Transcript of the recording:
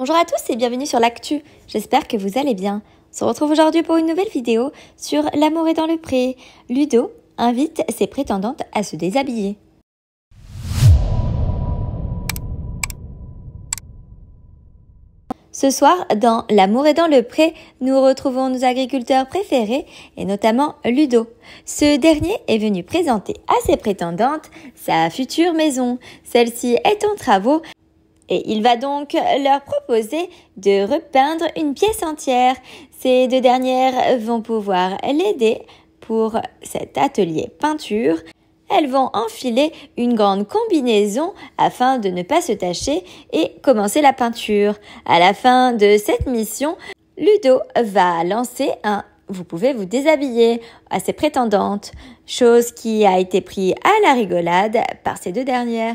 Bonjour à tous et bienvenue sur l'actu. J'espère que vous allez bien. On se retrouve aujourd'hui pour une nouvelle vidéo sur l'amour est dans le pré. Ludo invite ses prétendantes à se déshabiller. Ce soir, dans L'amour est dans le pré, nous retrouvons nos agriculteurs préférés et notamment Ludo. Ce dernier est venu présenter à ses prétendantes sa future maison. Celle-ci est en travaux et il va donc leur proposer de repeindre une pièce entière. Ces deux dernières vont pouvoir l'aider pour cet atelier peinture. Elles vont enfiler une grande combinaison afin de ne pas se tacher et commencer la peinture. À la fin de cette mission, Ludo va lancer un vous pouvez vous déshabiller à ses prétendantes, chose qui a été prise à la rigolade par ces deux dernières.